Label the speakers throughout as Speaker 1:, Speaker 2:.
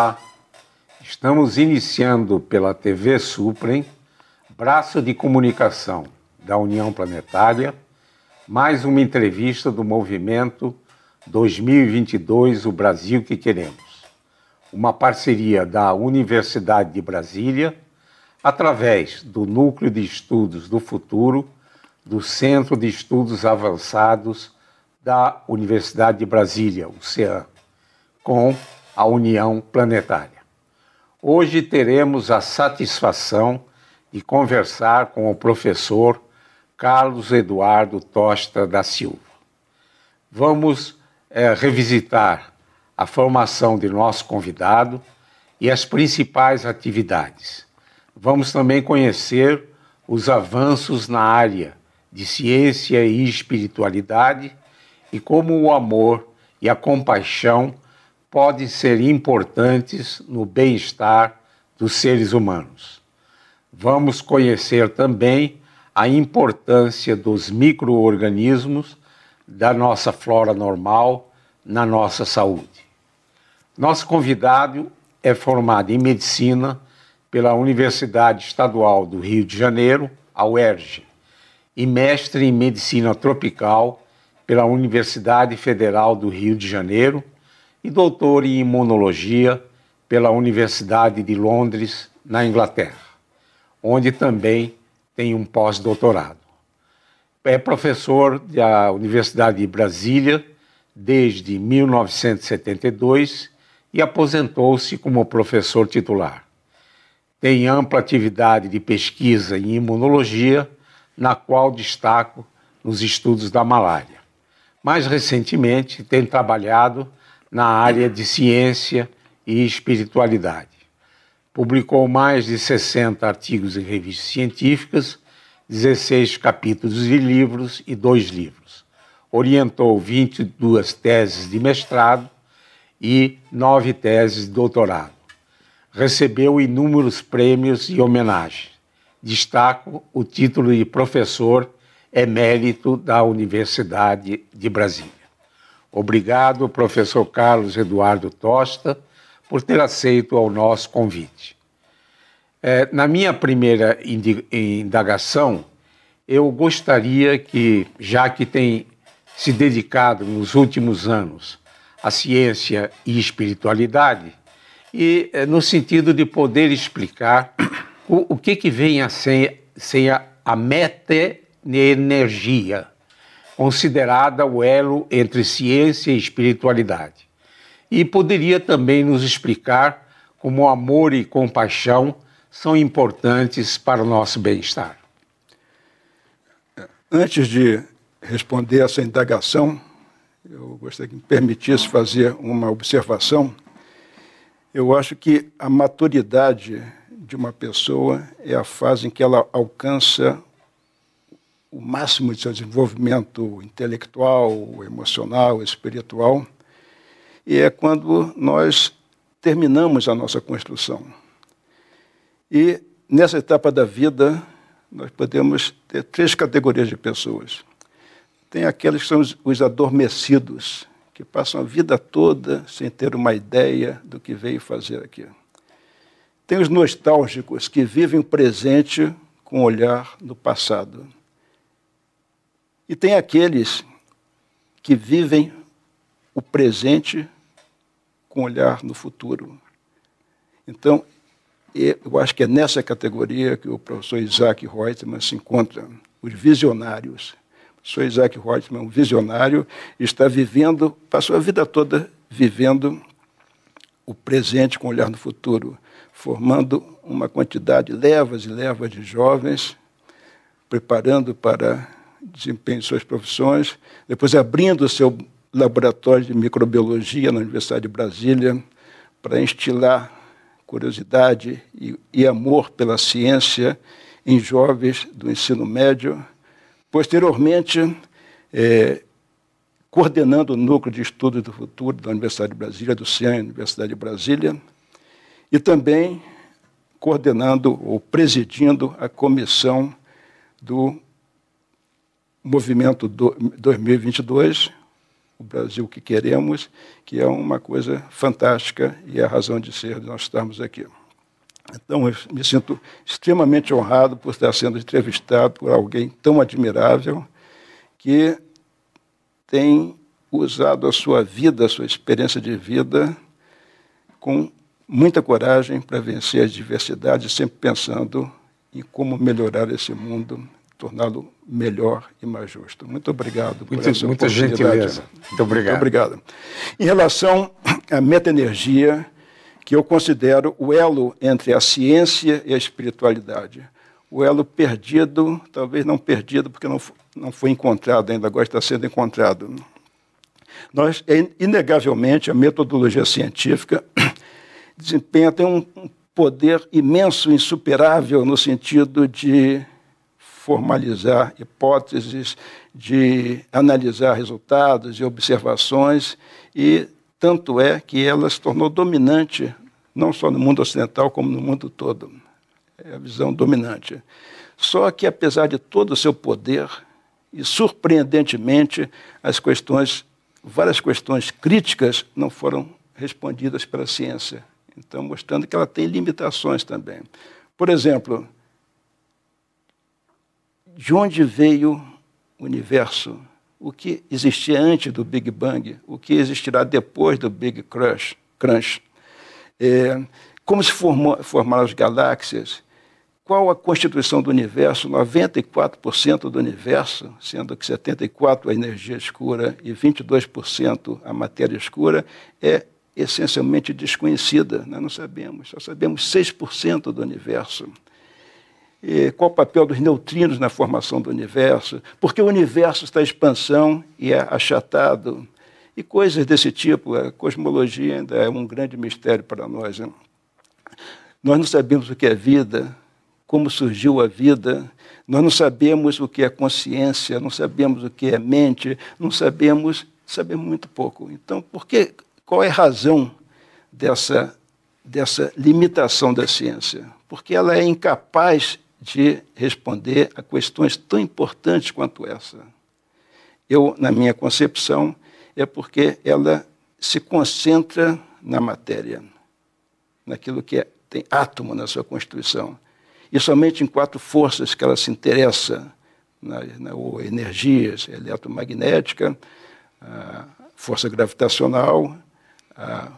Speaker 1: Olá, estamos iniciando pela TV Suprem, braço de comunicação da União Planetária, mais uma entrevista do movimento 2022 O Brasil que Queremos, uma parceria da Universidade de Brasília, através do Núcleo de Estudos do Futuro, do Centro de Estudos Avançados da Universidade de Brasília, o CEAN, com a União Planetária. Hoje teremos a satisfação de conversar com o professor Carlos Eduardo Tosta da Silva. Vamos é, revisitar a formação de nosso convidado e as principais atividades. Vamos também conhecer os avanços na área de ciência e espiritualidade e como o amor e a compaixão podem ser importantes no bem-estar dos seres humanos. Vamos conhecer também a importância dos micro-organismos da nossa flora normal na nossa saúde. Nosso convidado é formado em medicina pela Universidade Estadual do Rio de Janeiro, a UERJ, e mestre em medicina tropical pela Universidade Federal do Rio de Janeiro, e doutor em imunologia pela Universidade de Londres, na Inglaterra, onde também tem um pós-doutorado. É professor da Universidade de Brasília desde 1972 e aposentou-se como professor titular. Tem ampla atividade de pesquisa em imunologia, na qual destaco nos estudos da malária. Mais recentemente, tem trabalhado na área de ciência e espiritualidade. Publicou mais de 60 artigos em revistas científicas, 16 capítulos de livros e dois livros. Orientou 22 teses de mestrado e nove teses de doutorado. Recebeu inúmeros prêmios e homenagens. Destaco o título de professor emérito da Universidade de Brasília. Obrigado, professor Carlos Eduardo Tosta, por ter aceito ao nosso convite. É, na minha primeira indagação, eu gostaria que, já que tem se dedicado nos últimos anos à ciência e espiritualidade, e é, no sentido de poder explicar o, o que, que vem a ser, ser a, a energia considerada o elo entre ciência e espiritualidade. E poderia também nos explicar como amor e compaixão são importantes para o nosso bem-estar.
Speaker 2: Antes de responder essa indagação, eu gostaria que me permitisse fazer uma observação. Eu acho que a maturidade de uma pessoa é a fase em que ela alcança o máximo de seu desenvolvimento intelectual, emocional, espiritual, e é quando nós terminamos a nossa construção. E nessa etapa da vida, nós podemos ter três categorias de pessoas. Tem aqueles que são os adormecidos, que passam a vida toda sem ter uma ideia do que veio fazer aqui. Tem os nostálgicos, que vivem o presente com um olhar no passado. E tem aqueles que vivem o presente com olhar no futuro. Então, eu acho que é nessa categoria que o professor Isaac Reutemann se encontra, os visionários. O professor Isaac Reutemann, é um visionário, está vivendo, passou a vida toda vivendo o presente com olhar no futuro, formando uma quantidade, levas e levas de jovens, preparando para desempenho de suas profissões, depois abrindo o seu laboratório de microbiologia na Universidade de Brasília para instilar curiosidade e, e amor pela ciência em jovens do ensino médio. Posteriormente, é, coordenando o Núcleo de Estudos do Futuro da Universidade de Brasília, do CIAN, Universidade de Brasília, e também coordenando ou presidindo a comissão do movimento do, 2022, o Brasil que queremos, que é uma coisa fantástica e é a razão de ser de nós estarmos aqui. Então, eu me sinto extremamente honrado por estar sendo entrevistado por alguém tão admirável que tem usado a sua vida, a sua experiência de vida, com muita coragem para vencer a diversidade, sempre pensando em como melhorar esse mundo, torná-lo melhor e mais justo. Muito obrigado por muito, essa Muita gentileza. Muito obrigado. Muito obrigado. Em relação à meta energia, que eu considero o elo entre a ciência e a espiritualidade. O elo perdido, talvez não perdido, porque não, não foi encontrado ainda, agora está sendo encontrado. Nós, é inegavelmente, a metodologia científica desempenha tem um, um poder imenso, insuperável, no sentido de formalizar hipóteses, de analisar resultados e observações, e tanto é que ela se tornou dominante, não só no mundo ocidental, como no mundo todo. É a visão dominante. Só que, apesar de todo o seu poder, e surpreendentemente, as questões, várias questões críticas não foram respondidas pela ciência. Então, mostrando que ela tem limitações também. Por exemplo, de onde veio o universo, o que existia antes do Big Bang, o que existirá depois do Big Crunch, crunch é, como se formou, formaram as galáxias, qual a constituição do universo, 94% do universo, sendo que 74% a energia escura e 22% a matéria escura, é essencialmente desconhecida. Nós né? não sabemos, só sabemos 6% do universo qual o papel dos neutrinos na formação do universo, porque o universo está em expansão e é achatado, e coisas desse tipo. A cosmologia ainda é um grande mistério para nós. Né? Nós não sabemos o que é vida, como surgiu a vida, nós não sabemos o que é consciência, não sabemos o que é mente, não sabemos, sabemos muito pouco. Então, por que, qual é a razão dessa, dessa limitação da ciência? Porque ela é incapaz de responder a questões tão importantes quanto essa. Eu, na minha concepção, é porque ela se concentra na matéria, naquilo que é, tem átomo na sua constituição. E somente em quatro forças que ela se interessa, na, na, ou energias, é eletromagnética, a força gravitacional, a,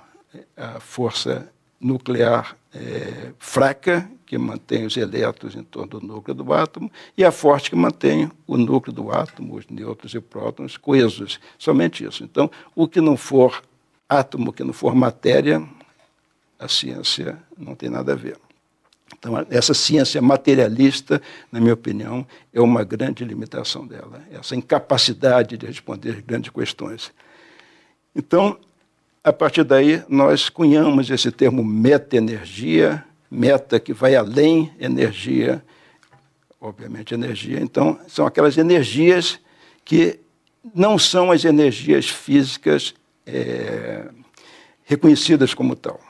Speaker 2: a força nuclear é, fraca, que mantém os elétrons em torno do núcleo do átomo e a forte que mantém o núcleo do átomo, os nêutrons e prótons coesos. Somente isso. Então, o que não for átomo, o que não for matéria, a ciência não tem nada a ver. Então, essa ciência materialista, na minha opinião, é uma grande limitação dela, essa incapacidade de responder grandes questões. Então, a partir daí, nós cunhamos esse termo meta-energia, meta que vai além energia, obviamente energia. Então, são aquelas energias que não são as energias físicas é, reconhecidas como tal.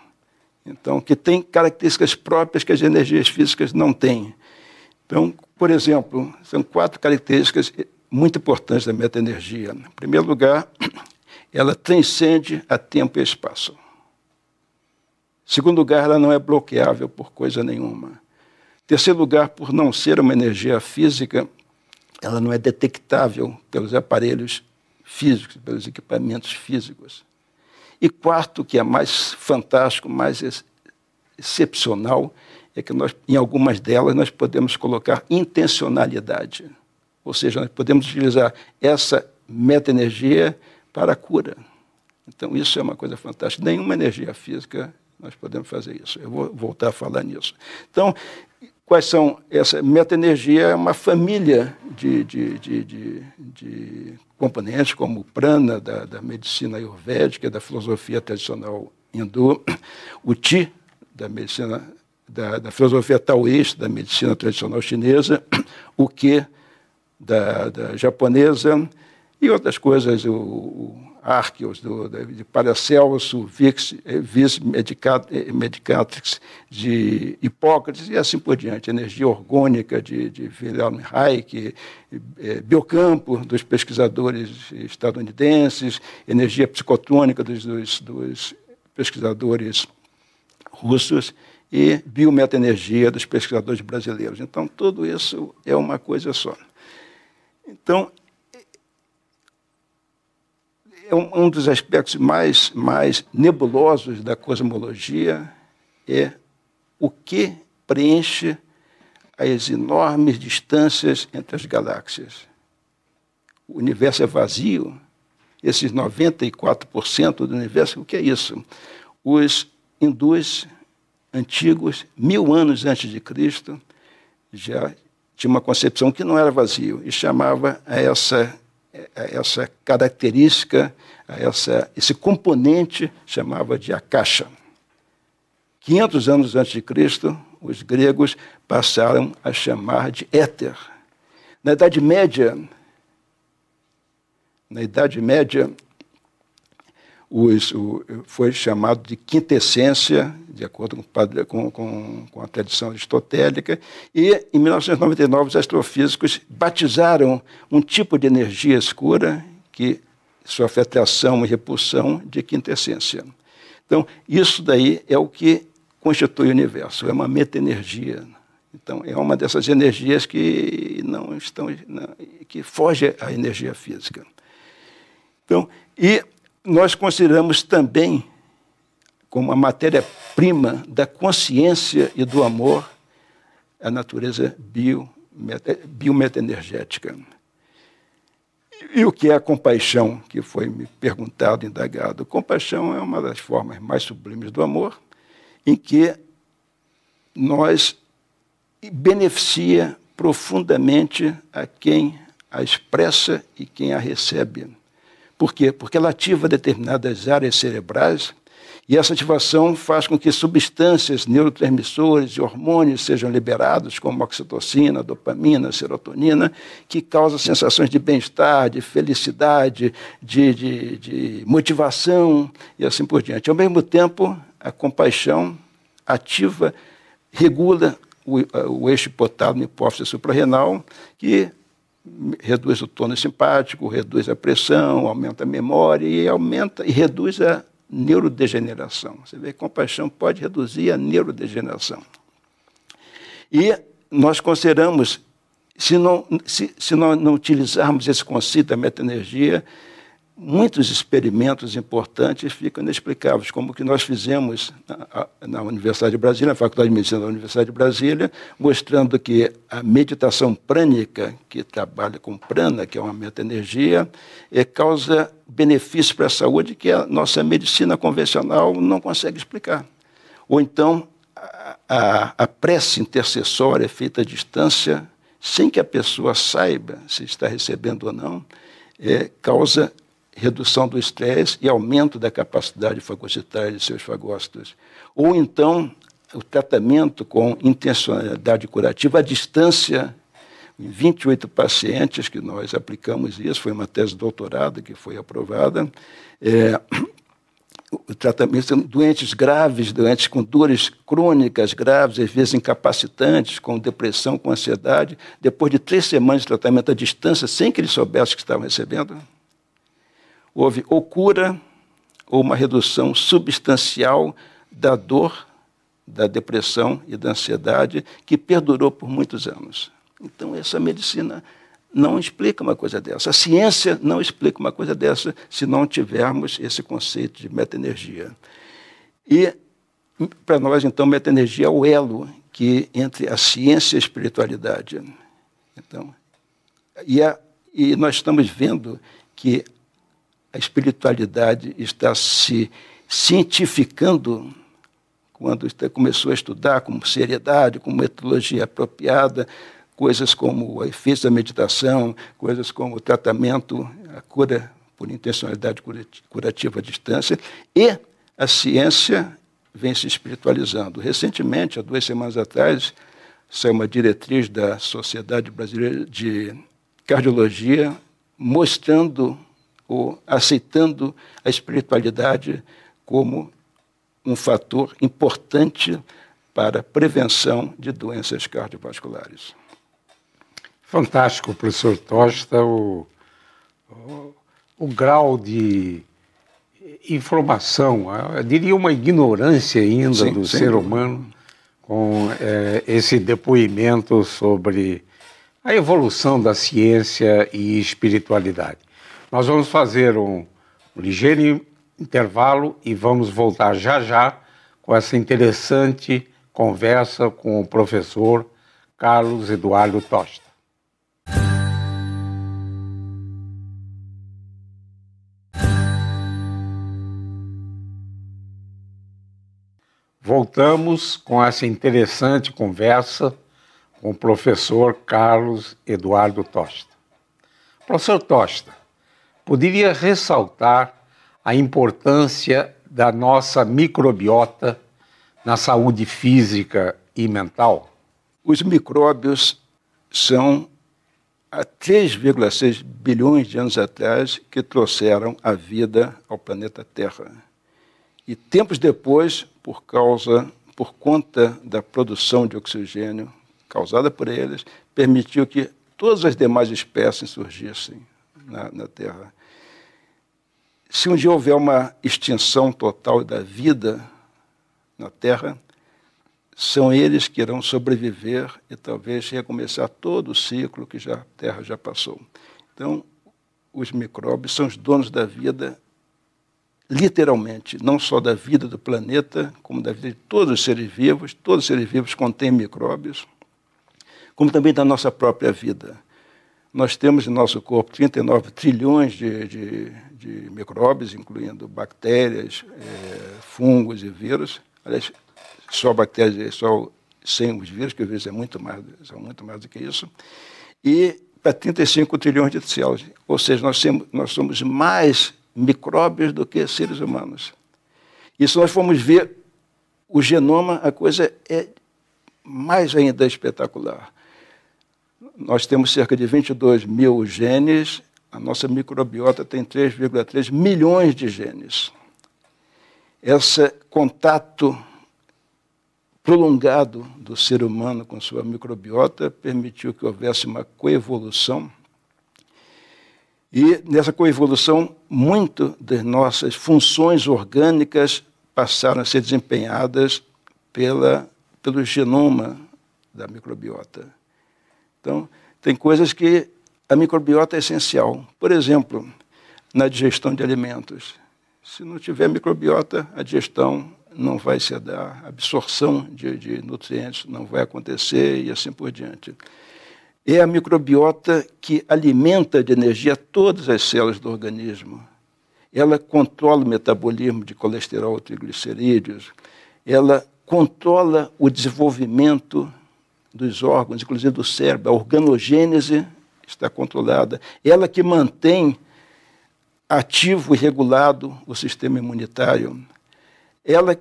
Speaker 2: Então, que tem características próprias que as energias físicas não têm. Então, por exemplo, são quatro características muito importantes da meta-energia. Em primeiro lugar, ela transcende a tempo e espaço. Segundo lugar, ela não é bloqueável por coisa nenhuma. Terceiro lugar, por não ser uma energia física, ela não é detectável pelos aparelhos físicos, pelos equipamentos físicos. E quarto, que é mais fantástico, mais ex excepcional, é que nós, em algumas delas, nós podemos colocar intencionalidade. Ou seja, nós podemos utilizar essa meta-energia para a cura. Então, isso é uma coisa fantástica. Nenhuma energia física nós podemos fazer isso. Eu vou voltar a falar nisso. Então, quais são essa meta-energia é uma família de, de, de, de, de componentes como o prana da, da, medicina ayurvédica da filosofia tradicional hindu o ti da medicina da, da filosofia taoísta da medicina tradicional chinesa o que da, da japonesa e outras coisas, o, o Arqueos, do, de Paracelso, Vix, eh, Vis eh, Medicatrix, de Hipócrates, e assim por diante. Energia orgânica de, de Wilhelm Reich, eh, biocampo dos pesquisadores estadunidenses, energia psicotrônica dos, dos, dos pesquisadores russos e biometaenergia dos pesquisadores brasileiros. Então, tudo isso é uma coisa só. Então, é um, um dos aspectos mais, mais nebulosos da cosmologia é o que preenche as enormes distâncias entre as galáxias. O universo é vazio, esses 94% do universo, o que é isso? Os hindus antigos, mil anos antes de Cristo, já tinha uma concepção que não era vazio e chamava a essa é, é essa característica, é essa, esse componente chamava de acacha. 500 anos antes de Cristo, os gregos passaram a chamar de éter. Na Idade Média, na Idade Média, os, o, foi chamado de quintessência, de acordo com, com, com, com, a tradição aristotélica, e em 1999 os astrofísicos batizaram um tipo de energia escura que sofre atração e repulsão de quintessência. Então, isso daí é o que constitui o universo, é uma meta-energia. Então, é uma dessas energias que não estão, que foge à energia física. Então, e nós consideramos também como a matéria-prima da consciência e do amor a natureza biometa-energética. E o que é a compaixão, que foi me perguntado, indagado? Compaixão é uma das formas mais sublimes do amor, em que nós beneficia profundamente a quem a expressa e quem a recebe. Por quê? Porque ela ativa determinadas áreas cerebrais e essa ativação faz com que substâncias neurotransmissoras e hormônios sejam liberados, como oxitocina, dopamina, serotonina, que causam sensações de bem-estar, de felicidade, de, de, de, motivação e assim por diante. Ao mesmo tempo, a compaixão ativa, regula o, o eixo hipotálamo hipófise suprarrenal, que reduz o tônus simpático, reduz a pressão, aumenta a memória e aumenta e reduz a neurodegeneração. Você vê, compaixão pode reduzir a neurodegeneração. E nós consideramos, se não, se, se não utilizarmos esse conceito da metaenergia, energia muitos experimentos importantes ficam inexplicáveis, como o que nós fizemos na, na, Universidade de Brasília, na Faculdade de Medicina da Universidade de Brasília, mostrando que a meditação prânica, que trabalha com prana, que é uma meta-energia, é, causa benefícios para a saúde que a nossa medicina convencional não consegue explicar. Ou então, a, a, a prece intercessória feita à distância, sem que a pessoa saiba se está recebendo ou não, é, causa redução do estresse e aumento da capacidade fagocitária de seus fagócitos. Ou então, o tratamento com intencionalidade curativa à distância. Em 28 pacientes que nós aplicamos isso, foi uma tese de doutorado que foi aprovada. É, o tratamento são doentes graves, doentes com dores crônicas graves, às vezes incapacitantes, com depressão, com ansiedade, depois de três semanas de tratamento à distância, sem que eles soubessem que estavam recebendo houve ou cura ou uma redução substancial da dor, da depressão e da ansiedade que perdurou por muitos anos. Então, essa medicina não explica uma coisa dessa. A ciência não explica uma coisa dessa se não tivermos esse conceito de meta energia. E para nós, então, meta energia é o elo que entre a ciência e a espiritualidade. Então, e, a, é, e nós estamos vendo que a espiritualidade está se cientificando quando começou a estudar com seriedade, com metodologia apropriada, coisas como o efeito da meditação, coisas como o tratamento, a cura por intencionalidade curativa à distância, e a ciência vem se espiritualizando. Recentemente, há duas semanas atrás, saiu uma diretriz da Sociedade Brasileira de Cardiologia mostrando ou aceitando a espiritualidade como um fator importante para a prevenção de doenças cardiovasculares.
Speaker 1: Fantástico, professor Tosta, o, o, o grau de informação, diria uma ignorância ainda sim, do sim. ser humano com é, esse depoimento sobre a evolução da ciência e espiritualidade. Nós vamos fazer um ligeiro intervalo e vamos voltar já já com essa interessante conversa com o professor Carlos Eduardo Tosta. Voltamos com essa interessante conversa com o professor Carlos Eduardo Tosta. Professor Tosta, poderia ressaltar a importância da nossa microbiota na saúde física e mental? Os micróbios são há
Speaker 2: 3,6 bilhões de anos atrás que trouxeram a vida ao planeta Terra. E tempos depois, por causa por conta da produção de oxigênio causada por eles, permitiu que todas as demais espécies surgissem na, na Terra. Se um dia houver uma extinção total da vida na Terra, são eles que irão sobreviver e talvez recomeçar todo o ciclo que já, a Terra já passou. Então, os micróbios são os donos da vida, literalmente, não só da vida do planeta, como da vida de todos os seres vivos. Todos os seres vivos contêm micróbios, como também da nossa própria vida. Nós temos em nosso corpo 39 trilhões de, de, de micróbios, incluindo bactérias, é, fungos e vírus. Aliás, só bactérias e é só sem os vírus, que às vezes é muito mais, são muito mais do que isso. E para 35 trilhões de células. Ou seja, nós, temos, nós somos mais micróbios do que seres humanos. E se nós formos ver o genoma, a coisa é mais ainda espetacular. Nós temos cerca de 22 mil genes, a nossa microbiota tem 3,3 milhões de genes. Esse contato prolongado do ser humano com sua microbiota permitiu que houvesse uma coevolução. E nessa coevolução, muito das nossas funções orgânicas passaram a ser desempenhadas pela, pelo genoma da microbiota. Então, tem coisas que a microbiota é essencial. Por exemplo, na digestão de alimentos. Se não tiver microbiota, a digestão não vai se dar, a absorção de, de nutrientes não vai acontecer e assim por diante. É a microbiota que alimenta de energia todas as células do organismo. Ela controla o metabolismo de colesterol e triglicerídeos. Ela controla o desenvolvimento dos órgãos, inclusive do cérebro, a organogênese está controlada. Ela que mantém ativo e regulado o sistema imunitário. Ela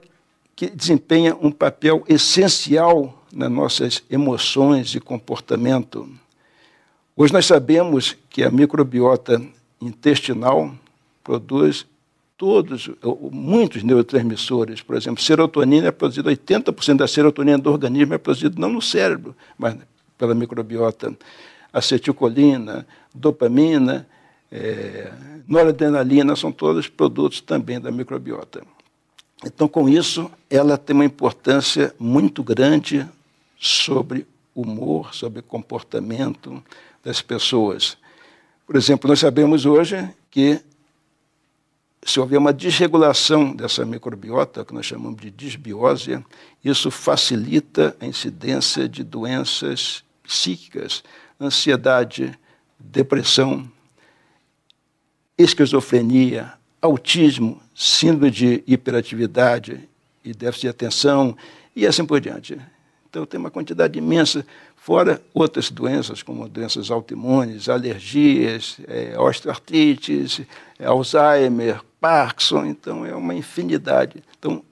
Speaker 2: que desempenha um papel essencial nas nossas emoções e comportamento. Hoje nós sabemos que a microbiota intestinal produz todos, muitos neurotransmissores, por exemplo, serotonina é produzida, 80% da serotonina do organismo é produzida não no cérebro, mas pela microbiota. Acetilcolina, dopamina, é, noradrenalina, são todos produtos também da microbiota. Então, com isso, ela tem uma importância muito grande sobre humor, sobre comportamento das pessoas. Por exemplo, nós sabemos hoje que se houver uma desregulação dessa microbiota, que nós chamamos de disbiose, isso facilita a incidência de doenças psíquicas, ansiedade, depressão, esquizofrenia, autismo, síndrome de hiperatividade e déficit de atenção e assim por diante. Então tem uma quantidade imensa fora outras doenças, como doenças autoimunes, alergias, é, osteoartrite, é, Alzheimer, Parkinson, então é uma infinidade. Então,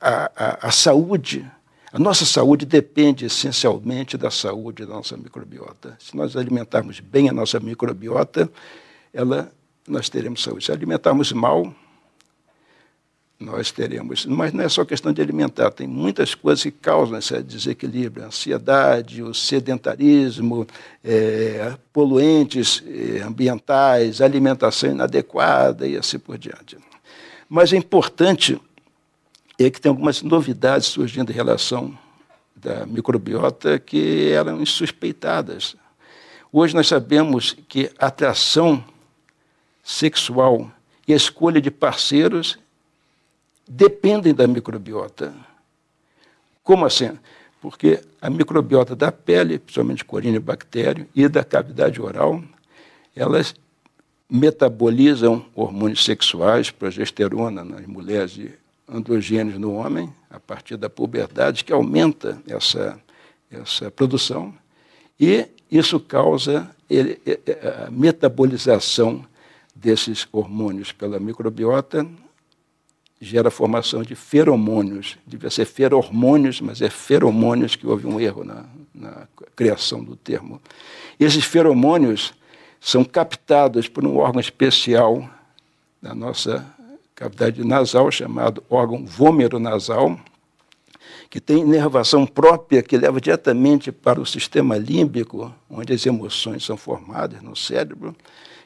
Speaker 2: a, a, a, saúde, a nossa saúde depende essencialmente da saúde da nossa microbiota. Se nós alimentarmos bem a nossa microbiota, ela, nós teremos saúde. Se alimentarmos mal, nós teremos. Mas não é só questão de alimentar, tem muitas coisas que causam esse desequilíbrio: a ansiedade, o sedentarismo, é, poluentes é, ambientais, alimentação inadequada e assim por diante. Mas é importante é que tem algumas novidades surgindo em relação da microbiota que eram insuspeitadas. Hoje nós sabemos que a atração sexual e a escolha de parceiros dependem da microbiota. Como assim? Porque a microbiota da pele, principalmente corinobactério, e da cavidade oral, elas metabolizam hormônios sexuais, progesterona nas mulheres e androgênios no homem, a partir da puberdade, que aumenta essa, essa produção, e isso causa eh, eh, eh, a metabolização desses hormônios pela microbiota, gera a formação de feromônios. Devia ser ferormônios, mas é feromônios que houve um erro na, na criação do termo. E esses feromônios são captados por um órgão especial da nossa cavidade nasal, chamado órgão vômero nasal, que tem inervação própria que leva diretamente para o sistema límbico, onde as emoções são formadas no cérebro,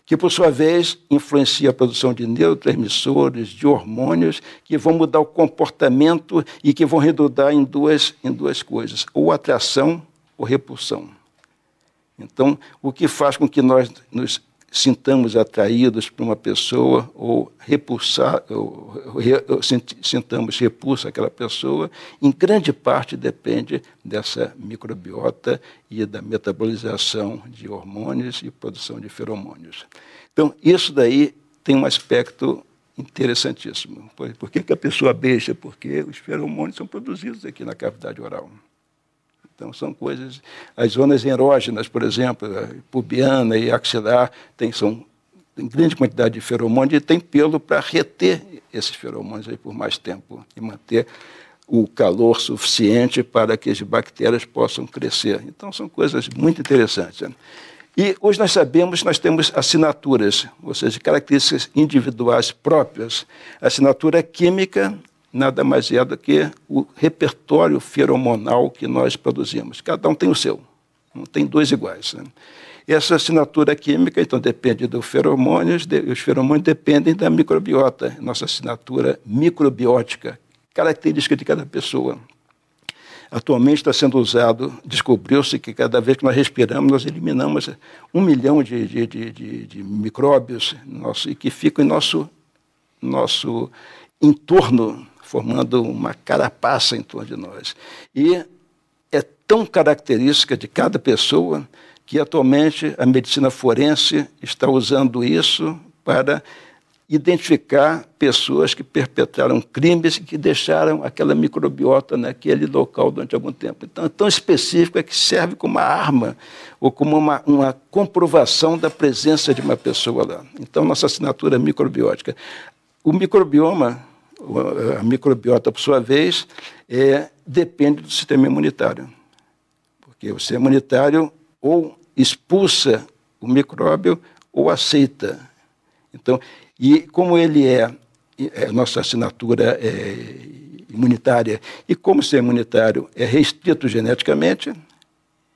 Speaker 2: que por sua vez influencia a produção de neurotransmissores, de hormônios, que vão mudar o comportamento e que vão redundar em duas, em duas coisas, ou atração ou repulsão. Então, o que faz com que nós nos sintamos atraídos por uma pessoa ou, repulsar, ou, re, ou sintamos repulso àquela pessoa, em grande parte depende dessa microbiota e da metabolização de hormônios e produção de feromônios. Então, isso daí tem um aspecto interessantíssimo. Por, por que, que a pessoa beija? Porque os feromônios são produzidos aqui na cavidade oral. Então, são coisas. As zonas erógenas, por exemplo, pubiana e axilar, tem, são, tem grande quantidade de feromônios e tem pelo para reter esses feromônios aí por mais tempo e manter o calor suficiente para que as bactérias possam crescer. Então, são coisas muito interessantes. Né? E hoje nós sabemos, que nós temos assinaturas, ou seja, características individuais próprias. Assinatura é química, nada mais é do que o repertório feromonal que nós produzimos. Cada um tem o seu, não tem dois iguais. Né? Essa assinatura química, então, depende dos feromônios, de, os feromônios dependem da microbiota, nossa assinatura microbiótica, característica de cada pessoa. Atualmente está sendo usado, descobriu-se que cada vez que nós respiramos, nós eliminamos um milhão de, de, de, de micróbios nosso, e que ficam em nosso, nosso entorno formando uma carapaça em torno de nós. E é tão característica de cada pessoa que atualmente a medicina forense está usando isso para identificar pessoas que perpetraram crimes e que deixaram aquela microbiota naquele local durante algum tempo. Então, é tão específico é que serve como uma arma ou como uma, uma comprovação da presença de uma pessoa lá. Então, nossa assinatura é microbiótica. O microbioma a microbiota, por sua vez, é, depende do sistema imunitário. Porque o sistema imunitário ou expulsa o micróbio ou aceita. Então, e como ele é, é nossa assinatura é, imunitária, e como ser imunitário é restrito geneticamente,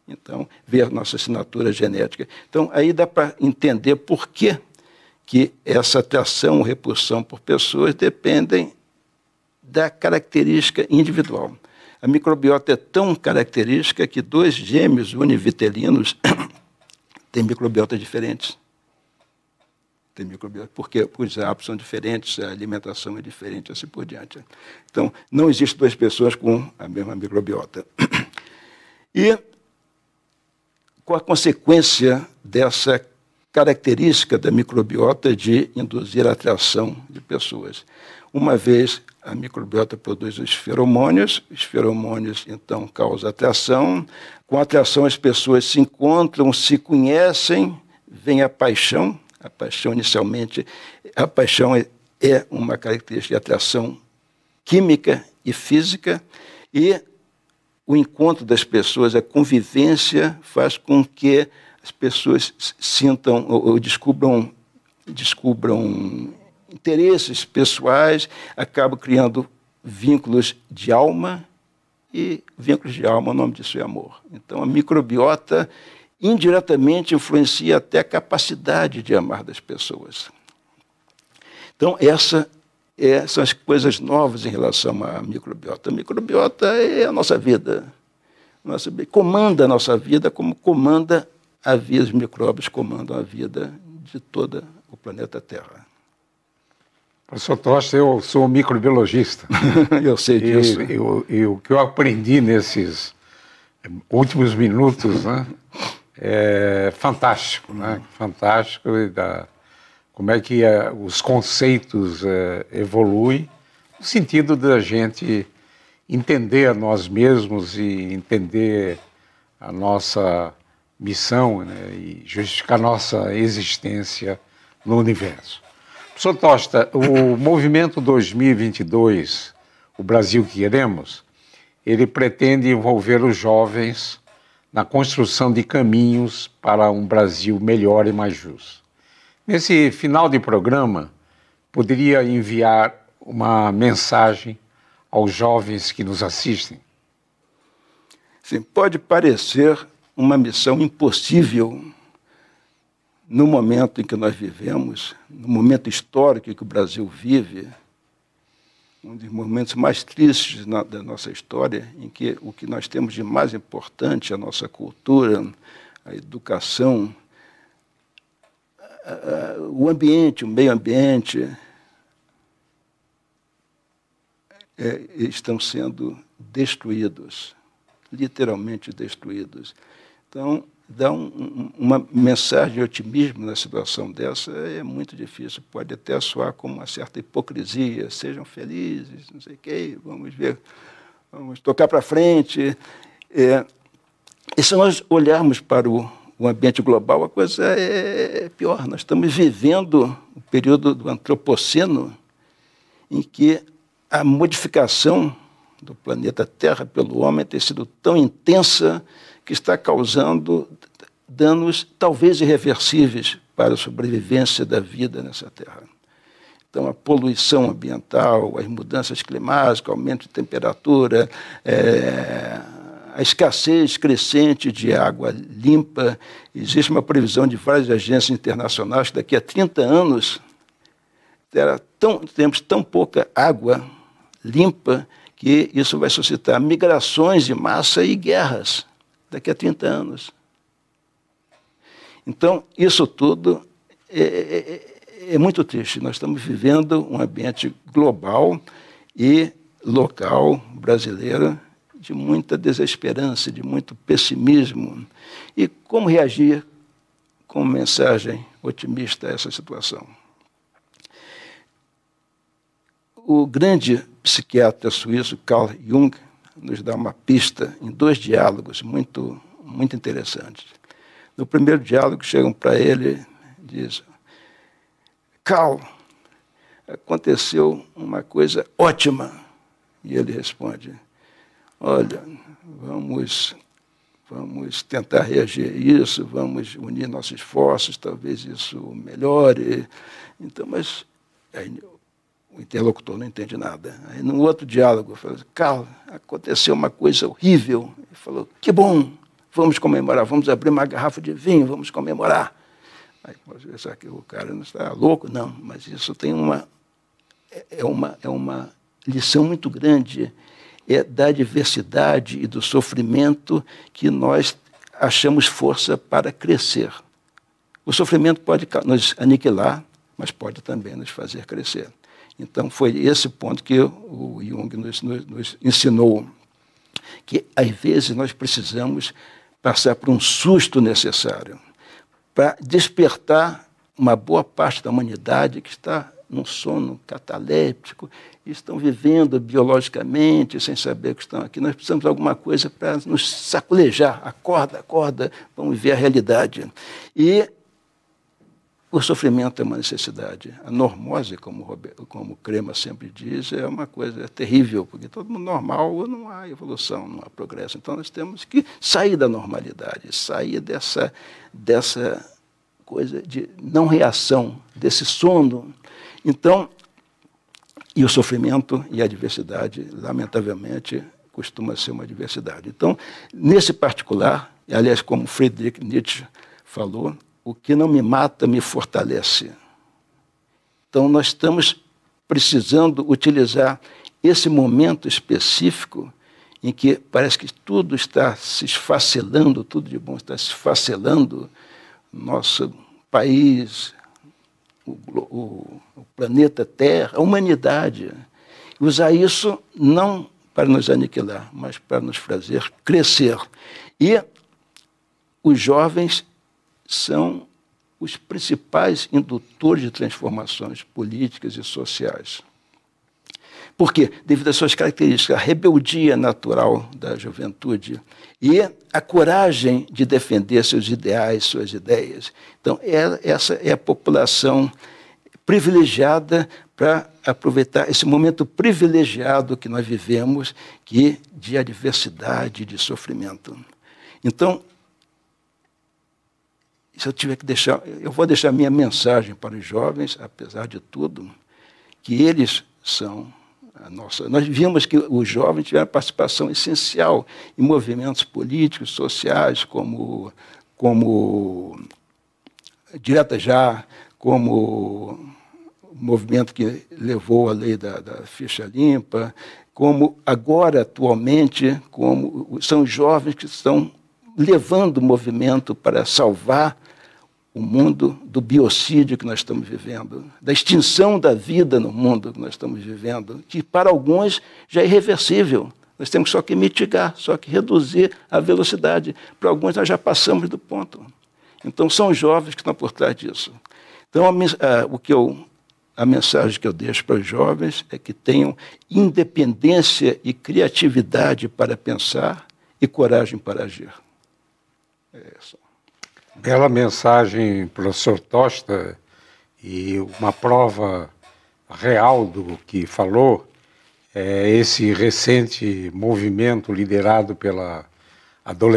Speaker 2: então, ver nossa assinatura genética. Então, aí dá para entender por que que essa atração ou repulsão por pessoas dependem da característica individual. A microbiota é tão característica que dois gêmeos univitelinos têm microbiotas diferentes. Tem microbiota, porque os hábitos são diferentes, a alimentação é diferente, assim por diante. Então, não existe duas pessoas com a mesma microbiota. E qual a consequência dessa característica da microbiota de induzir a atração de pessoas. Uma vez a microbiota produz os feromônios, os feromônios então causam atração. Com atração as pessoas se encontram, se conhecem, vem a paixão. A paixão inicialmente, a paixão é, é uma característica de atração química e física e o encontro das pessoas, a convivência faz com que as pessoas sintam ou, ou descubram, descubram interesses pessoais, acabam criando vínculos de alma e vínculos de alma, o nome disso é amor. Então, a microbiota indiretamente influencia até a capacidade de amar das pessoas. Então, essa é, são as coisas novas em relação à microbiota. A microbiota é a nossa vida. Nossa, comanda a nossa vida como comanda a via dos micróbios
Speaker 1: comandam a vida
Speaker 2: de todo o planeta Terra.
Speaker 1: Professor Tocha, eu sou microbiologista. eu sei disso. E, eu, e, o que eu aprendi nesses eh, últimos minutos né, é fantástico, né? Uhum. Fantástico da, como é que a, eh, os conceitos é, evoluem no sentido da gente entender nós mesmos e entender a nossa missão né, e justificar nossa existência no universo. Professor Tosta, o Movimento 2022, o Brasil que Queremos, ele pretende envolver os jovens na construção de caminhos para um Brasil melhor e mais justo. Nesse final de programa, poderia enviar uma mensagem aos jovens que nos assistem?
Speaker 2: Sim, pode parecer uma missão impossível no momento em que nós vivemos, no momento histórico que o Brasil vive, um dos momentos mais tristes na, da nossa história, em que o que nós temos de mais importante, a nossa cultura, a educação, a, a, o ambiente, o meio ambiente, é, estão sendo destruídos, literalmente destruídos. Então, dar um, uma mensagem de otimismo na situação dessa é muito difícil. Pode até soar como uma certa hipocrisia. Sejam felizes, não sei o quê, vamos ver, vamos tocar para frente. É, e se nós olharmos para o, o, ambiente global, a coisa é, é pior. Nós estamos vivendo o período do antropoceno em que a modificação do planeta Terra pelo homem ter sido tão intensa que está causando danos talvez irreversíveis para a sobrevivência da vida nessa Terra. Então, a poluição ambiental, as mudanças climáticas, aumento de temperatura, é, a escassez crescente de água limpa. Existe uma previsão de várias agências internacionais que daqui a 30 anos terá tão, temos tão pouca água limpa que isso vai suscitar migrações de massa e guerras daqui a 30 anos. Então, isso tudo é é, é, é, é muito triste. Nós estamos vivendo um ambiente global e local brasileiro de muita desesperança, de muito pessimismo. E como reagir com mensagem otimista a essa situação? O grande psiquiatra suíço Carl Jung nos dá uma pista em dois diálogos muito, muito interessantes. No primeiro diálogo, chegam para ele e dizem: Carl, aconteceu uma coisa ótima. E ele responde: Olha, vamos, vamos tentar reagir a isso, vamos unir nossos esforços, talvez isso melhore. Então, mas o interlocutor não entende nada. Aí, num outro diálogo, eu falei, Carlos, aconteceu uma coisa horrível. Ele falou, que bom, vamos comemorar, vamos abrir uma garrafa de vinho, vamos comemorar. Aí, será que o cara não está louco? Não, mas isso tem uma... É, é uma, é uma lição muito grande é da diversidade e do sofrimento que nós achamos força para crescer. O sofrimento pode nos aniquilar, mas pode também nos fazer crescer. Então, foi esse ponto que o Jung nos, nos, nos ensinou, que às vezes nós precisamos passar por um susto necessário para despertar uma boa parte da humanidade que está num sono cataléptico, estão vivendo biologicamente, sem saber que estão aqui. Nós precisamos de alguma coisa para nos sacolejar. Acorda, acorda, vamos ver a realidade. E o sofrimento é uma necessidade. A normose, como, como Crema sempre diz, é uma coisa é terrível, porque todo mundo normal não há evolução, não há progresso. Então nós temos que sair da normalidade, sair dessa, dessa coisa de não reação, desse sono. Então, e o sofrimento e a adversidade, lamentavelmente, costuma ser uma adversidade. Então, nesse particular, aliás, como Friedrich Nietzsche falou, o que não me mata me fortalece. Então, nós estamos precisando utilizar esse momento específico em que parece que tudo está se esfacelando, tudo de bom está se esfacelando, nosso país, o, o, o planeta Terra, a humanidade. Usar isso não para nos aniquilar, mas para nos fazer crescer. E os jovens são os principais indutores de transformações políticas e sociais. Por quê? Devido às suas características, a rebeldia natural da juventude e a coragem de defender seus ideais, suas ideias. Então, é, essa é a população privilegiada para aproveitar esse momento privilegiado que nós vivemos, que de adversidade, de sofrimento. Então, se eu tiver que deixar, eu vou deixar minha mensagem para os jovens, apesar de tudo, que eles são a nossa. Nós vimos que os jovens tiveram participação essencial em movimentos políticos, sociais, como como direta já, como o movimento que levou a lei da, da, ficha limpa, como agora atualmente, como são jovens que estão levando o movimento para salvar o mundo do biocídio que nós estamos vivendo, da extinção da vida no mundo que nós estamos vivendo, que para alguns já é irreversível. Nós temos só que mitigar, só que reduzir a velocidade. Para alguns nós já passamos do ponto. Então são os jovens que estão por trás disso. Então a, a, o que eu, a mensagem que eu deixo para os jovens é que tenham independência e criatividade para pensar
Speaker 1: e coragem para agir. É isso bela mensagem, professor Tosta, e uma prova real do que falou é esse recente movimento liderado pela adolescência